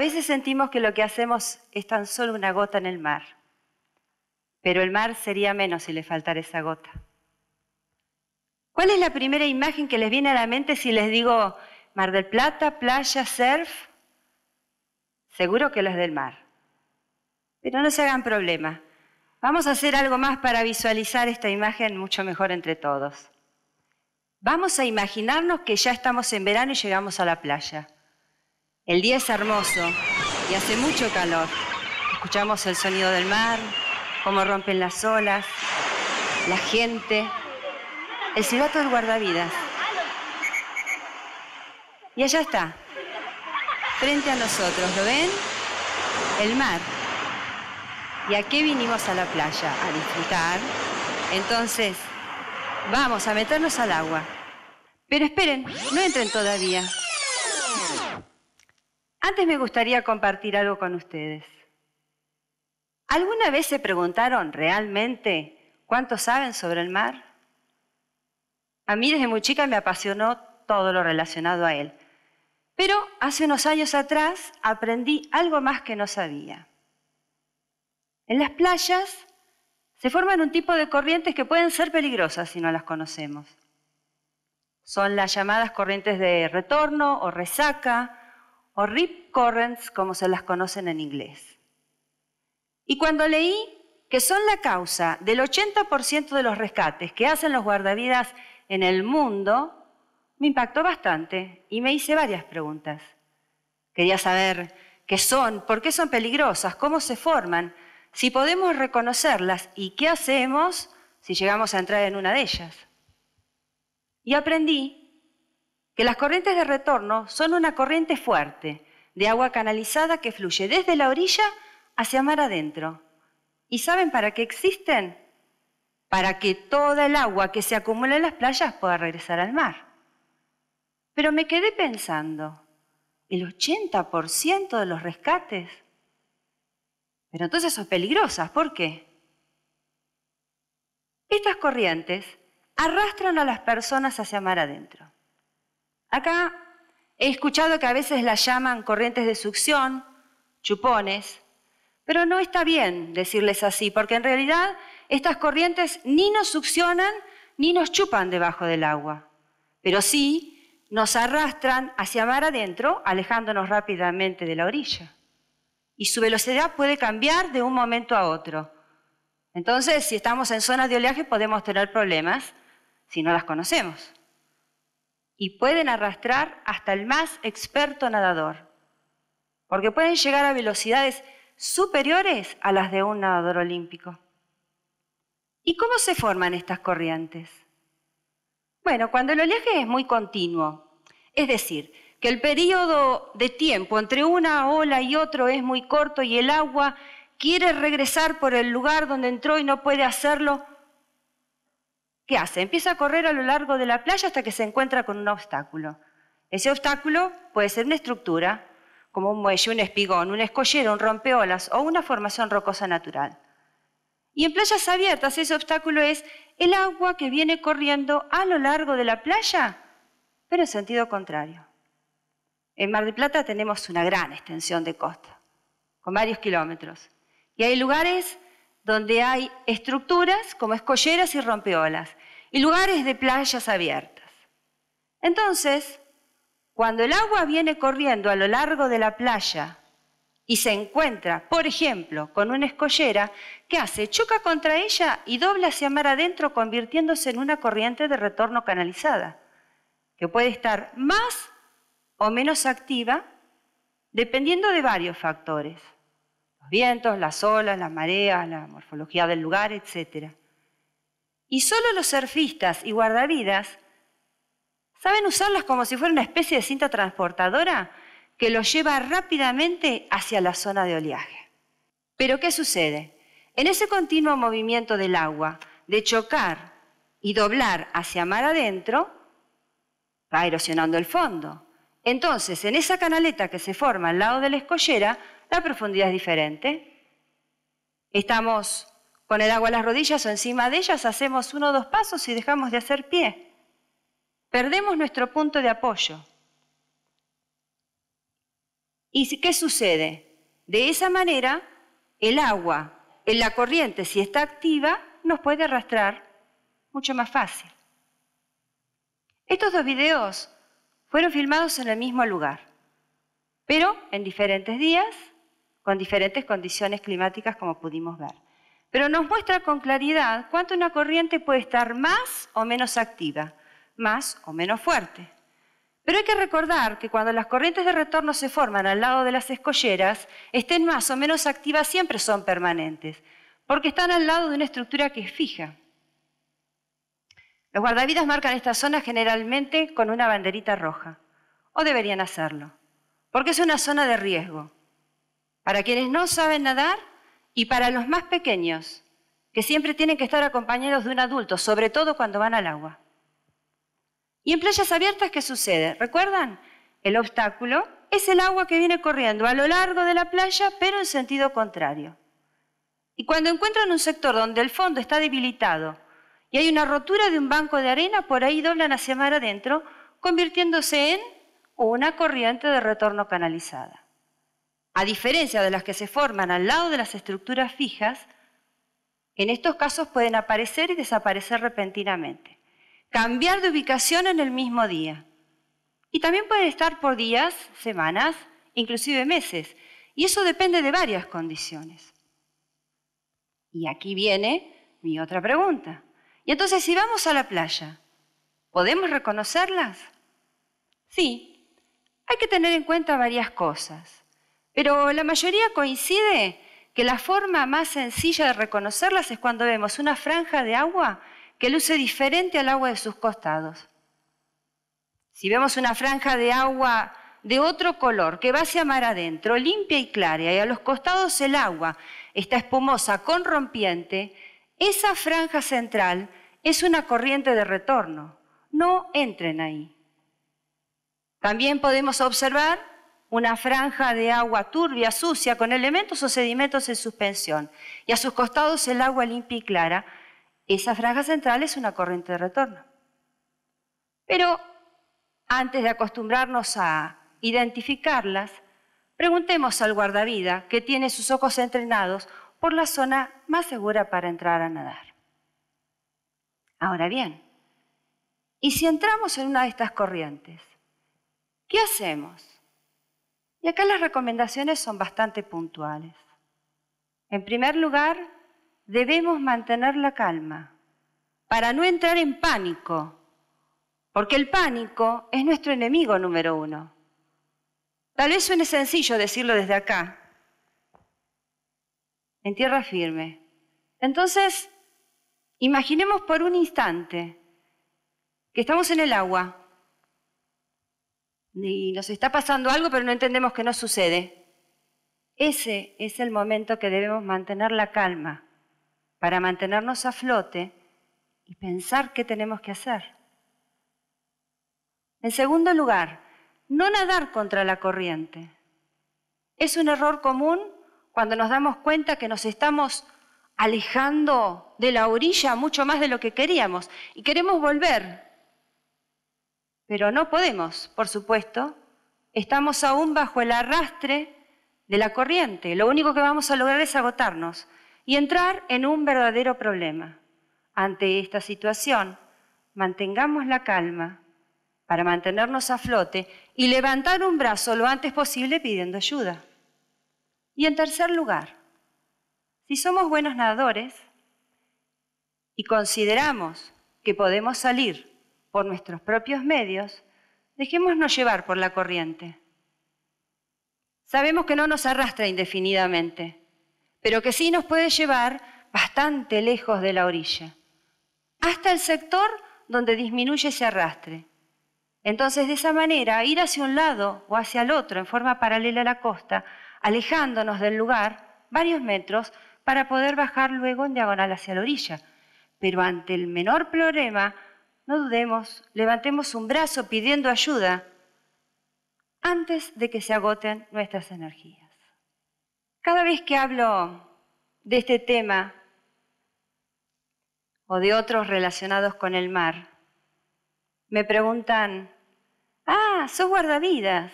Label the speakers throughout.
Speaker 1: A veces sentimos que lo que hacemos es tan solo una gota en el mar, pero el mar sería menos si le faltara esa gota. ¿Cuál es la primera imagen que les viene a la mente si les digo Mar del Plata, playa, surf? Seguro que las del mar. Pero no se hagan problema. Vamos a hacer algo más para visualizar esta imagen mucho mejor entre todos. Vamos a imaginarnos que ya estamos en verano y llegamos a la playa. El día es hermoso y hace mucho calor. Escuchamos el sonido del mar, cómo rompen las olas, la gente, el silbato del guardavidas. Y allá está, frente a nosotros, ¿lo ven? El mar. ¿Y a qué vinimos a la playa? A disfrutar. Entonces, vamos a meternos al agua. Pero esperen, no entren todavía. Antes me gustaría compartir algo con ustedes. ¿Alguna vez se preguntaron realmente cuánto saben sobre el mar? A mí desde muy chica me apasionó todo lo relacionado a él. Pero hace unos años atrás aprendí algo más que no sabía. En las playas se forman un tipo de corrientes que pueden ser peligrosas si no las conocemos. Son las llamadas corrientes de retorno o resaca, o rip currents como se las conocen en inglés. Y cuando leí que son la causa del 80% de los rescates que hacen los guardavidas en el mundo, me impactó bastante y me hice varias preguntas. Quería saber qué son, por qué son peligrosas, cómo se forman, si podemos reconocerlas y qué hacemos si llegamos a entrar en una de ellas. Y aprendí que las corrientes de retorno son una corriente fuerte de agua canalizada que fluye desde la orilla hacia mar adentro. ¿Y saben para qué existen? Para que toda el agua que se acumula en las playas pueda regresar al mar. Pero me quedé pensando, el 80% de los rescates. Pero entonces son peligrosas, ¿por qué? Estas corrientes arrastran a las personas hacia mar adentro. Acá he escuchado que a veces las llaman corrientes de succión, chupones, pero no está bien decirles así, porque en realidad estas corrientes ni nos succionan ni nos chupan debajo del agua, pero sí nos arrastran hacia mar adentro, alejándonos rápidamente de la orilla. Y su velocidad puede cambiar de un momento a otro. Entonces, si estamos en zonas de oleaje podemos tener problemas si no las conocemos y pueden arrastrar hasta el más experto nadador, porque pueden llegar a velocidades superiores a las de un nadador olímpico. ¿Y cómo se forman estas corrientes? Bueno, cuando el oleaje es muy continuo, es decir, que el periodo de tiempo entre una ola y otro es muy corto y el agua quiere regresar por el lugar donde entró y no puede hacerlo, ¿Qué hace? Empieza a correr a lo largo de la playa hasta que se encuentra con un obstáculo. Ese obstáculo puede ser una estructura, como un muelle, un espigón, un escollero, un rompeolas o una formación rocosa natural. Y en playas abiertas ese obstáculo es el agua que viene corriendo a lo largo de la playa, pero en sentido contrario. En Mar del Plata tenemos una gran extensión de costa, con varios kilómetros. Y hay lugares donde hay estructuras como escolleras y rompeolas y lugares de playas abiertas. Entonces, cuando el agua viene corriendo a lo largo de la playa y se encuentra, por ejemplo, con una escollera, ¿qué hace? Choca contra ella y dobla hacia mar adentro convirtiéndose en una corriente de retorno canalizada, que puede estar más o menos activa dependiendo de varios factores vientos, las olas, las mareas, la morfología del lugar, etc. Y solo los surfistas y guardavidas saben usarlas como si fuera una especie de cinta transportadora que los lleva rápidamente hacia la zona de oleaje. Pero ¿qué sucede? En ese continuo movimiento del agua, de chocar y doblar hacia mar adentro, va erosionando el fondo. Entonces, en esa canaleta que se forma al lado de la escollera, la profundidad es diferente. Estamos con el agua a las rodillas o encima de ellas, hacemos uno o dos pasos y dejamos de hacer pie. Perdemos nuestro punto de apoyo. ¿Y qué sucede? De esa manera, el agua en la corriente, si está activa, nos puede arrastrar mucho más fácil. Estos dos videos fueron filmados en el mismo lugar, pero en diferentes días con diferentes condiciones climáticas como pudimos ver. Pero nos muestra con claridad cuánto una corriente puede estar más o menos activa, más o menos fuerte. Pero hay que recordar que cuando las corrientes de retorno se forman al lado de las escolleras, estén más o menos activas siempre son permanentes, porque están al lado de una estructura que es fija. Los guardavidas marcan esta zona generalmente con una banderita roja, o deberían hacerlo, porque es una zona de riesgo para quienes no saben nadar y para los más pequeños, que siempre tienen que estar acompañados de un adulto, sobre todo cuando van al agua. Y en playas abiertas, ¿qué sucede? ¿Recuerdan? El obstáculo es el agua que viene corriendo a lo largo de la playa, pero en sentido contrario. Y cuando encuentran un sector donde el fondo está debilitado y hay una rotura de un banco de arena, por ahí doblan hacia mar adentro, convirtiéndose en una corriente de retorno canalizada a diferencia de las que se forman al lado de las estructuras fijas, en estos casos pueden aparecer y desaparecer repentinamente. Cambiar de ubicación en el mismo día. Y también pueden estar por días, semanas, inclusive meses. Y eso depende de varias condiciones. Y aquí viene mi otra pregunta. Y entonces, si vamos a la playa, ¿podemos reconocerlas? Sí, hay que tener en cuenta varias cosas. Pero la mayoría coincide que la forma más sencilla de reconocerlas es cuando vemos una franja de agua que luce diferente al agua de sus costados. Si vemos una franja de agua de otro color que va hacia mar adentro, limpia y clara, y a los costados el agua está espumosa con rompiente, esa franja central es una corriente de retorno. No entren ahí. También podemos observar una franja de agua turbia, sucia, con elementos o sedimentos en suspensión, y a sus costados el agua limpia y clara, esa franja central es una corriente de retorno. Pero antes de acostumbrarnos a identificarlas, preguntemos al guardavida que tiene sus ojos entrenados por la zona más segura para entrar a nadar. Ahora bien, ¿y si entramos en una de estas corrientes? ¿Qué hacemos? Y acá las recomendaciones son bastante puntuales. En primer lugar, debemos mantener la calma para no entrar en pánico, porque el pánico es nuestro enemigo número uno. Tal vez suene sencillo decirlo desde acá, en tierra firme. Entonces, imaginemos por un instante que estamos en el agua y nos está pasando algo, pero no entendemos que no sucede. Ese es el momento que debemos mantener la calma para mantenernos a flote y pensar qué tenemos que hacer. En segundo lugar, no nadar contra la corriente. Es un error común cuando nos damos cuenta que nos estamos alejando de la orilla mucho más de lo que queríamos y queremos volver pero no podemos, por supuesto. Estamos aún bajo el arrastre de la corriente. Lo único que vamos a lograr es agotarnos y entrar en un verdadero problema. Ante esta situación, mantengamos la calma para mantenernos a flote y levantar un brazo lo antes posible pidiendo ayuda. Y en tercer lugar, si somos buenos nadadores y consideramos que podemos salir por nuestros propios medios, dejémonos llevar por la corriente. Sabemos que no nos arrastra indefinidamente, pero que sí nos puede llevar bastante lejos de la orilla, hasta el sector donde disminuye ese arrastre. Entonces, de esa manera, ir hacia un lado o hacia el otro en forma paralela a la costa, alejándonos del lugar varios metros para poder bajar luego en diagonal hacia la orilla. Pero ante el menor problema, no dudemos, levantemos un brazo pidiendo ayuda antes de que se agoten nuestras energías. Cada vez que hablo de este tema o de otros relacionados con el mar, me preguntan, ah, sos guardavidas.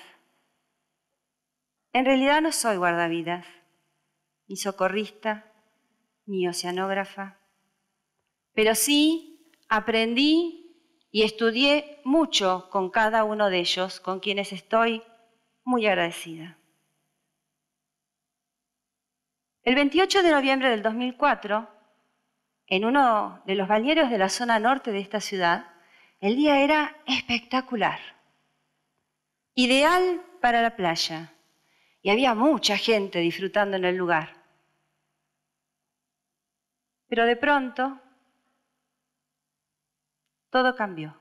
Speaker 1: En realidad no soy guardavidas, ni socorrista, ni oceanógrafa, pero sí aprendí y estudié mucho con cada uno de ellos, con quienes estoy muy agradecida. El 28 de noviembre del 2004, en uno de los balnearios de la zona norte de esta ciudad, el día era espectacular, ideal para la playa, y había mucha gente disfrutando en el lugar. Pero de pronto, todo cambió.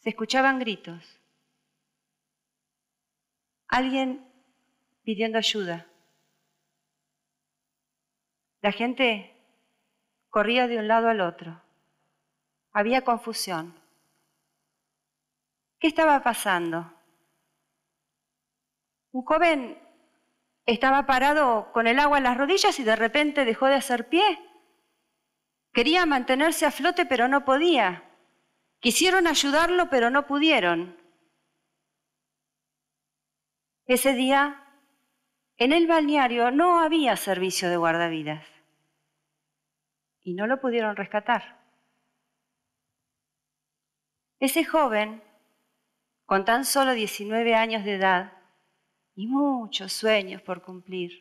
Speaker 1: Se escuchaban gritos. Alguien pidiendo ayuda. La gente corría de un lado al otro. Había confusión. ¿Qué estaba pasando? Un joven estaba parado con el agua en las rodillas y de repente dejó de hacer pie. Quería mantenerse a flote pero no podía. Quisieron ayudarlo pero no pudieron. Ese día, en el balneario no había servicio de guardavidas y no lo pudieron rescatar. Ese joven, con tan solo 19 años de edad, y muchos sueños por cumplir.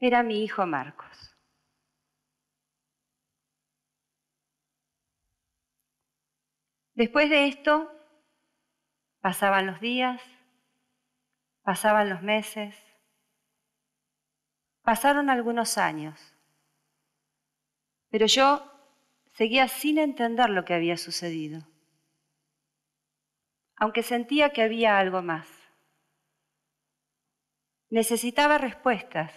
Speaker 1: Era mi hijo Marcos. Después de esto, pasaban los días, pasaban los meses, pasaron algunos años, pero yo seguía sin entender lo que había sucedido aunque sentía que había algo más. Necesitaba respuestas.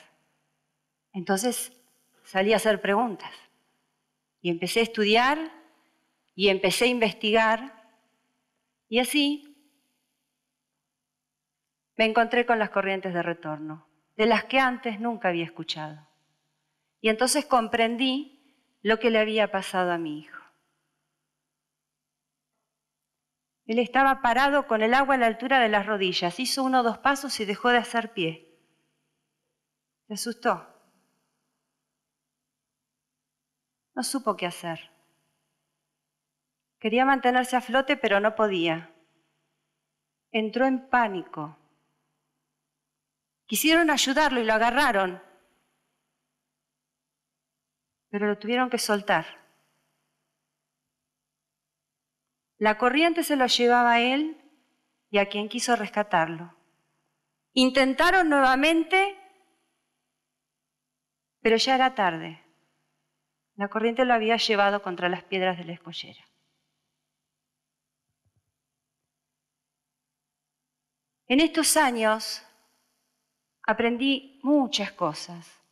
Speaker 1: Entonces salí a hacer preguntas. Y empecé a estudiar y empecé a investigar. Y así me encontré con las corrientes de retorno, de las que antes nunca había escuchado. Y entonces comprendí lo que le había pasado a mi hijo. Él estaba parado con el agua a la altura de las rodillas, hizo uno o dos pasos y dejó de hacer pie. Se asustó. No supo qué hacer. Quería mantenerse a flote, pero no podía. Entró en pánico. Quisieron ayudarlo y lo agarraron, pero lo tuvieron que soltar. La corriente se lo llevaba a él y a quien quiso rescatarlo. Intentaron nuevamente, pero ya era tarde. La corriente lo había llevado contra las piedras de la escollera. En estos años aprendí muchas cosas,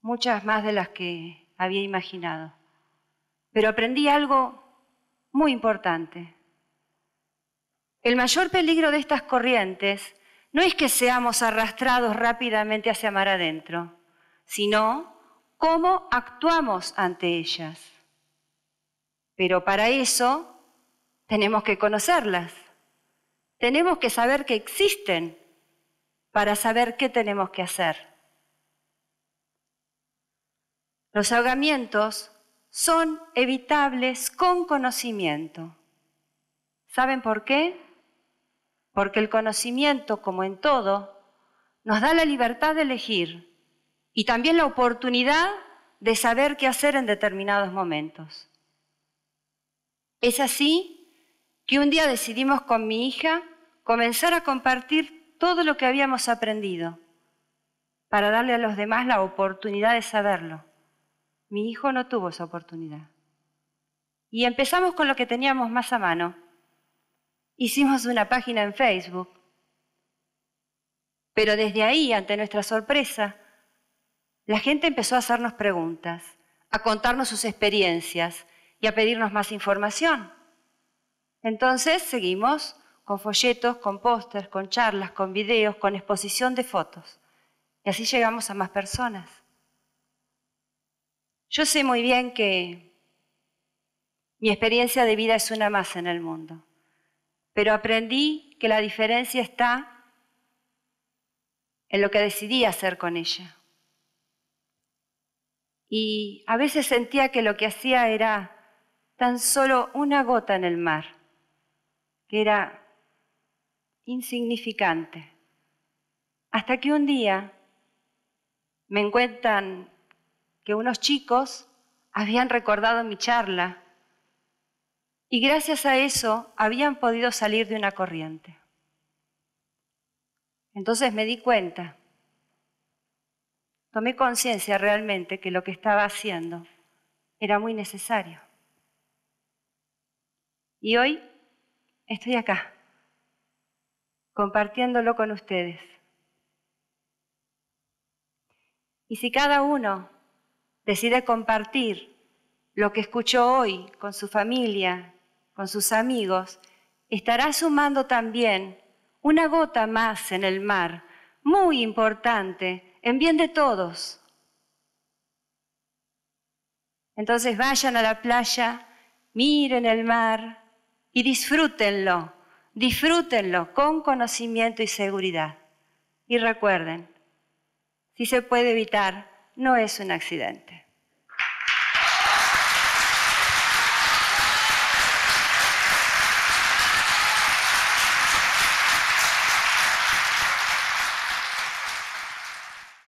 Speaker 1: muchas más de las que había imaginado, pero aprendí algo muy importante. El mayor peligro de estas corrientes no es que seamos arrastrados rápidamente hacia mar adentro, sino cómo actuamos ante ellas. Pero para eso tenemos que conocerlas, tenemos que saber que existen para saber qué tenemos que hacer. Los ahogamientos son evitables con conocimiento. ¿Saben por qué? Porque el conocimiento, como en todo, nos da la libertad de elegir y también la oportunidad de saber qué hacer en determinados momentos. Es así que un día decidimos con mi hija comenzar a compartir todo lo que habíamos aprendido para darle a los demás la oportunidad de saberlo. Mi hijo no tuvo esa oportunidad. Y empezamos con lo que teníamos más a mano. Hicimos una página en Facebook. Pero desde ahí, ante nuestra sorpresa, la gente empezó a hacernos preguntas, a contarnos sus experiencias y a pedirnos más información. Entonces seguimos con folletos, con pósters, con charlas, con videos, con exposición de fotos. Y así llegamos a más personas. Yo sé muy bien que mi experiencia de vida es una más en el mundo, pero aprendí que la diferencia está en lo que decidí hacer con ella. Y a veces sentía que lo que hacía era tan solo una gota en el mar, que era insignificante. Hasta que un día me encuentran que unos chicos habían recordado mi charla y gracias a eso habían podido salir de una corriente. Entonces me di cuenta, tomé conciencia realmente que lo que estaba haciendo era muy necesario. Y hoy estoy acá, compartiéndolo con ustedes. Y si cada uno decide compartir lo que escuchó hoy con su familia, con sus amigos, estará sumando también una gota más en el mar, muy importante, en bien de todos. Entonces vayan a la playa, miren el mar y disfrútenlo, disfrútenlo con conocimiento y seguridad. Y recuerden, si se puede evitar, no es un accidente.